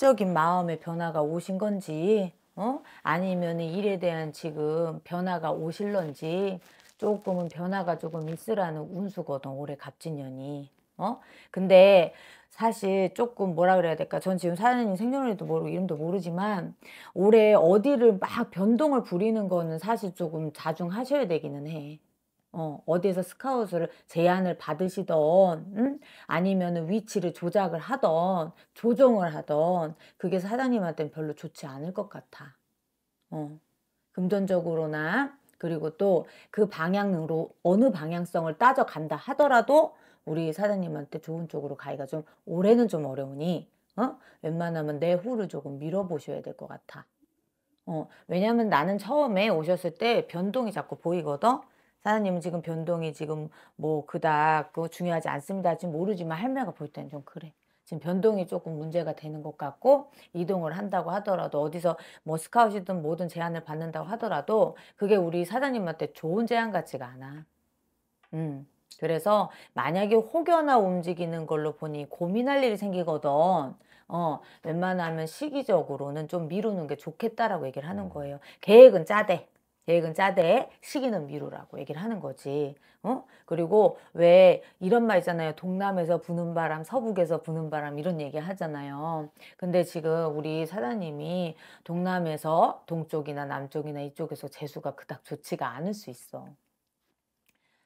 심적인 마음의 변화가 오신 건지 어? 아니면 일에 대한 지금 변화가 오실런지 조금은 변화가 조금 있으라는 운수거든 올해 갑진년이 어? 근데 사실 조금 뭐라 그래야 될까 전 지금 사연인 생년월일도 모르고 이름도 모르지만 올해 어디를 막 변동을 부리는 거는 사실 조금 자중하셔야 되기는 해 어, 어디에서 스카웃을 제안을 받으시던 음? 아니면 위치를 조작을 하던 조정을 하던 그게 사장님한테는 별로 좋지 않을 것 같아. 어, 금전적으로나 그리고 또 그 방향으로 어느 방향성을 따져 간다 하더라도 우리 사장님한테 좋은 쪽으로 가기가 좀 올해는 좀 어려우니 어? 웬만하면 내 후를 조금 밀어보셔야 될 것 같아. 어, 왜냐면 나는 처음에 오셨을 때 변동이 자꾸 보이거든. 사장님은 지금 변동이 지금 뭐 그닥 그 중요하지 않습니다. 지금 모르지만 할매가 볼 때는 좀 그래. 지금 변동이 조금 문제가 되는 것 같고 이동을 한다고 하더라도 어디서 뭐 스카웃이든 뭐든 제안을 받는다고 하더라도 그게 우리 사장님한테 좋은 제안 같지가 않아. 음. 그래서 만약에 혹여나 움직이는 걸로 보니 고민할 일이 생기거든. 어, 웬만하면 시기적으로는 좀 미루는 게 좋겠다라고 얘기를 하는 음. 거예요. 계획은 짜대. 계획은 짜되 시기는 미루라고 얘기를 하는 거지. 어? 그리고 왜 이런 말 있잖아요. 동남에서 부는 바람, 서북에서 부는 바람 이런 얘기 하잖아요. 근데 지금 우리 사장님이 동남에서 동쪽이나 남쪽이나 이쪽에서 재수가 그닥 좋지가 않을 수 있어.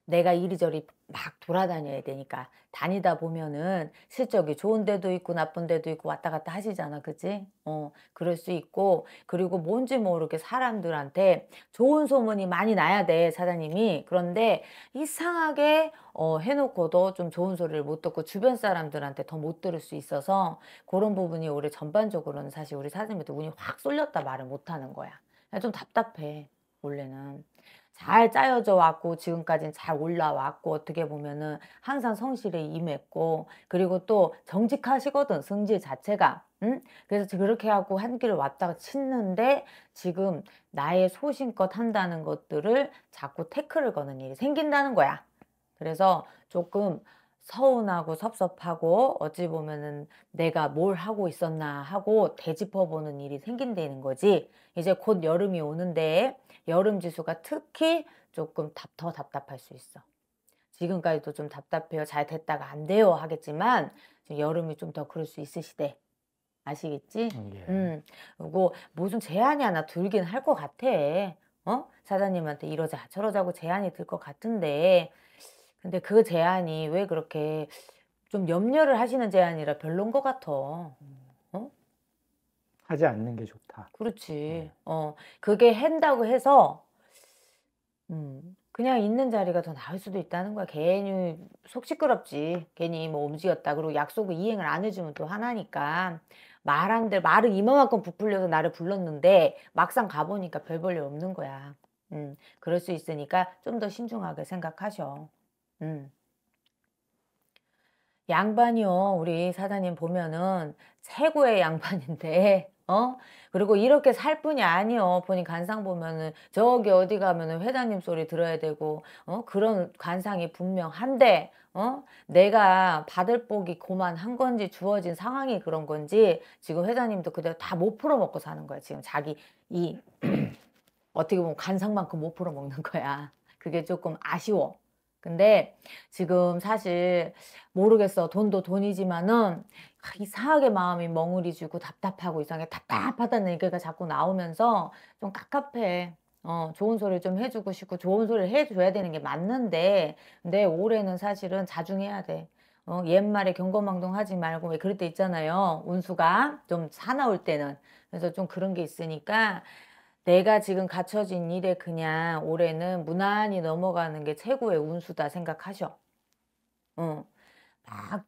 내가 이리저리 막 돌아다녀야 되니까 다니다 보면은 실적이 좋은 데도 있고 나쁜 데도 있고 왔다 갔다 하시잖아 그지 어 그럴 수 있고 그리고 뭔지 모르게 사람들한테 좋은 소문이 많이 나야 돼 사장님이 그런데 이상하게 어 해놓고도 좀 좋은 소리를 못 듣고 주변 사람들한테 더 못 들을 수 있어서 그런 부분이 올해 전반적으로는 사실 우리 사장님한테 운이 확 쏠렸다 말을 못 하는 거야 좀 답답해 원래는 잘 짜여져 왔고 지금까지는 잘 올라왔고 어떻게 보면은 항상 성실에 임했고 그리고 또 정직하시거든 승질 자체가 음? 그래서 그렇게 하고 한 길을 왔다가 치는데 지금 나의 소신껏 한다는 것들을 자꾸 태클을 거는 일이 생긴다는 거야 그래서 조금 서운하고 섭섭하고 어찌 보면은 내가 뭘 하고 있었나 하고 되짚어보는 일이 생긴다는 거지. 이제 곧 여름이 오는데 여름 지수가 특히 조금 답, 더 답답할 수 있어. 지금까지도 좀 답답해요. 잘 됐다가 안 돼요. 하겠지만 여름이 좀 더 그럴 수 있으시대. 아시겠지? 예. 음. 그리고 무슨 제한이 하나 들긴 할 것 같아. 어? 사장님한테 이러자 저러자고 제한이 들 것 같은데 근데 그 제안이 왜 그렇게 좀 염려를 하시는 제안이라 별론 것 같아. 어? 하지 않는 게 좋다. 그렇지. 네. 어, 그게 한다고 해서 음, 그냥 있는 자리가 더 나을 수도 있다는 거야. 괜히 속 시끄럽지. 괜히 뭐 움직였다. 그리고 약속을 이행을 안 해주면 또 하나니까. 말한 대 말을 이만큼 부풀려서 나를 불렀는데 막상 가보니까 별 볼일 없는 거야. 음, 그럴 수 있으니까 좀 더 신중하게 생각하셔. 음. 양반이요. 우리 사장님 보면은 최고의 양반인데, 어? 그리고 이렇게 살 뿐이 아니요. 본인 간상 보면은 저기 어디 가면은 회장님 소리 들어야 되고, 어? 그런 간상이 분명한데, 어? 내가 받을 복이 고만한 건지 주어진 상황이 그런 건지 지금 회장님도 그대로 다 못 풀어먹고 사는 거야. 지금 자기 이 어떻게 보면 간상만큼 못 풀어먹는 거야. 그게 조금 아쉬워. 근데 지금 사실 모르겠어. 돈도 돈이지만은 아, 이상하게 마음이 멍울이지고 답답하고 이상하게 답답하다는 얘기가 자꾸 나오면서 좀 깝깝해. 어, 좋은 소리를 좀 해주고 싶고 좋은 소리를 해줘야 되는 게 맞는데 근데 올해는 사실은 자중해야 돼. 어, 옛말에 경거망동 하지 말고 왜 그럴 때 있잖아요. 운수가 좀 사나울 때는. 그래서 좀 그런 게 있으니까 내가 지금 갖춰진 일에 그냥 올해는 무난히 넘어가는 게 최고의 운수다 생각하셔. 응. 막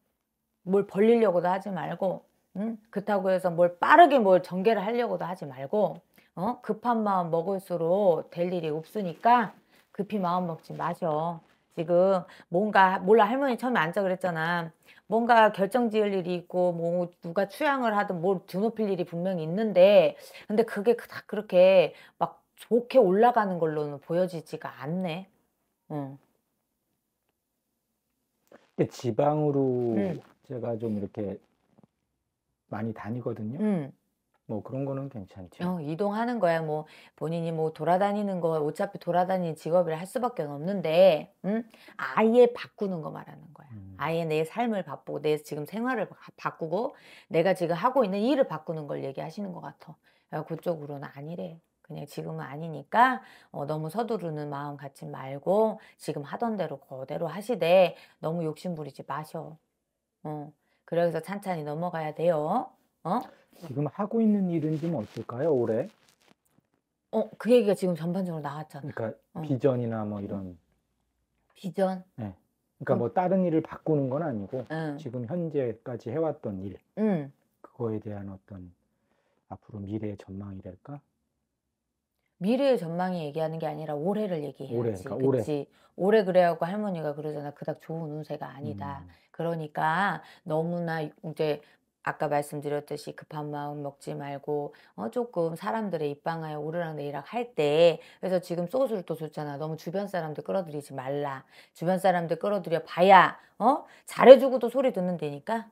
뭘 벌리려고도 하지 말고, 응? 그렇다고 해서 뭘 빠르게 뭘 전개를 하려고도 하지 말고, 어? 급한 마음 먹을수록 될 일이 없으니까 급히 마음 먹지 마셔. 지금 뭔가 몰라 할머니 처음에 앉아 그랬잖아. 뭔가 결정 지을 일이 있고 뭐 누가 추양을 하든 뭘 드높일 일이 분명히 있는데 근데 그게 그, 다 그렇게 막 좋게 올라가는 걸로는 보여지지가 않네. 응. 근데 지방으로 응. 제가 좀 이렇게 많이 다니거든요. 응. 뭐 그런 거는 괜찮죠. 어, 이동하는 거야. 뭐 본인이 뭐 돌아다니는 거 어차피 돌아다니는 직업이할 수밖에 없는데, 음? 아예 바꾸는 거 말하는 거야. 음. 아예 내 삶을 바꾸고 내 지금 생활을 바꾸고 내가 지금 하고 있는 일을 바꾸는 걸 얘기하시는 것 같아. 야, 그쪽으로는 아니래. 그냥 지금은 아니니까 어, 너무 서두르는 마음 갖지 말고 지금 하던 대로 그대로 하시되 너무 욕심 부리지 마셔. 어, 그래서 찬찬히 넘어가야 돼요. 어? 지금 하고 있는 일은 좀 어떨까요 올해? 어, 그 얘기가 지금 전반적으로 나왔잖아. 그러니까 어. 비전이나 뭐 이런. 비전? 네. 그러니까 음. 뭐 다른 일을 바꾸는 건 아니고 음. 지금 현재까지 해왔던 일. 음. 그거에 대한 어떤 앞으로 미래의 전망이랄까? 미래의 전망이 얘기하는 게 아니라 올해를 얘기해야지. 올해, 그러니까 올해. 그치? 올해 그래갖고 할머니가 그러잖아. 그닥 좋은 운세가 아니다. 음. 그러니까 너무나 이제 아까 말씀드렸듯이 급한 마음 먹지 말고 어 조금 사람들의 입방아에 오르락내리락 할 때 그래서 지금 소스를또 줬잖아 너무 주변 사람들 끌어들이지 말라 주변 사람들 끌어들여 봐야 어 잘해주고도 소리 듣는 데니까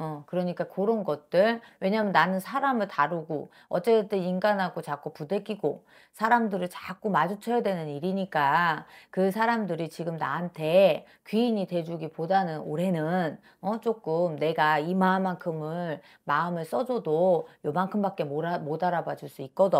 어, 그러니까 그런 것들. 왜냐면 나는 사람을 다루고, 어쨌든 인간하고 자꾸 부대끼고, 사람들을 자꾸 마주쳐야 되는 일이니까, 그 사람들이 지금 나한테 귀인이 돼주기 보다는 올해는, 어, 조금 내가 이 마음만큼을, 마음을 써줘도 요만큼밖에 못 알아봐 줄 수 있거든.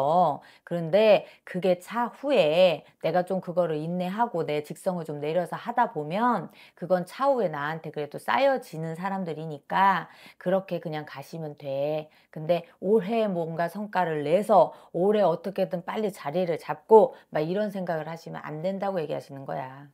그런데 그게 차후에 내가 좀 그거를 인내하고 내 직성을 좀 내려서 하다 보면, 그건 차후에 나한테 그래도 쌓여지는 사람들이니까, 그렇게 그냥 가시면 돼. 근데 올해 뭔가 성과를 내서 올해 어떻게든 빨리 자리를 잡고 막 이런 생각을 하시면 안 된다고 얘기하시는 거야.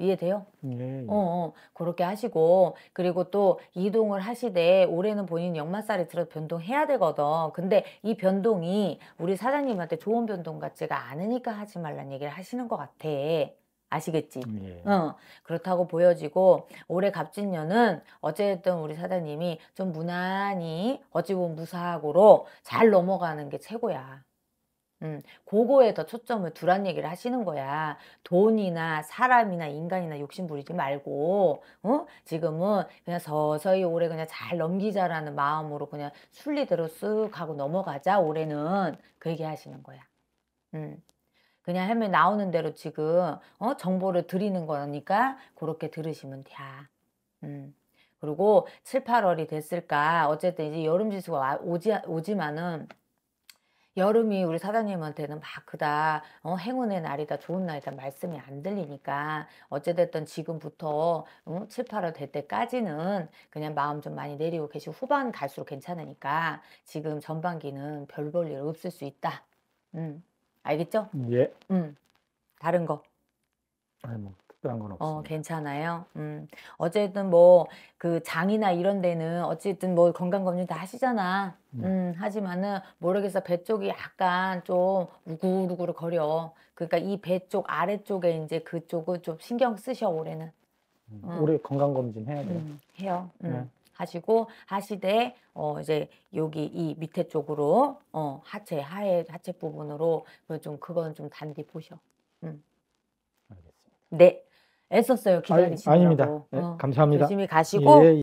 이해돼요? 네. 어, 어, 그렇게 하시고 그리고 또 이동을 하시되 올해는 본인 역마살이 들어 변동해야 되거든. 근데 이 변동이 우리 사장님한테 좋은 변동 같지가 않으니까 하지 말란 얘기를 하시는 것 같아. 아시겠지. 예. 어, 그렇다고 보여지고 올해 갑진년은 어쨌든 우리 사장님이 좀 무난히 어찌 보면 무사하고로 잘 넘어가는 게 최고야. 음, 그거에 더 초점을 두란 얘기를 하시는 거야. 돈이나 사람이나 인간이나 욕심 부리지 말고, 어? 지금은 그냥 서서히 올해 그냥 잘 넘기자라는 마음으로 그냥 순리대로 쓱 하고 넘어가자, 올해는. 그 얘기 하시는 거야. 음. 그냥 헬멧 나오는 대로 지금 어? 정보를 드리는 거니까 그렇게 들으시면 돼. 음. 그리고 7, 8월이 됐을까 어쨌든 이제 여름 지수가 오지, 오지만은 여름이 우리 사장님한테는 막 그다 어, 행운의 날이다 좋은 날이다 말씀이 안 들리니까 어찌됐든 지금부터 음, 7, 8월 될 때까지는 그냥 마음 좀 많이 내리고 계시고 후반 갈수록 괜찮으니까 지금 전반기는 별 볼일 없을 수 있다. 음. 알겠죠? 예. 음. 다른 거. 아니 뭐 특별한 건 없어요. 어, 괜찮아요. 음. 어쨌든 뭐 그 장이나 이런 데는 어쨌든 뭐 건강 검진 다 하시잖아. 네. 음. 하지만은 모르겠어. 배 쪽이 약간 좀 우글우글 거려. 그러니까 이 배 쪽 아래쪽에 이제 그쪽을 좀 신경 쓰셔 올해는. 음. 음. 올해 건강 검진 해야 돼요. 음, 해요. 음. 네. 하시고 하시되 어 이제 여기 이 밑에 쪽으로 어 하체 하해 하체 부분으로 좀 그건 좀 단디 보셔. 음. 알겠습니다. 네. 애썼어요 기다리시느고 아닙니다. 네, 어, 감사합니다. 어, 열심히 가시고. 예, 예.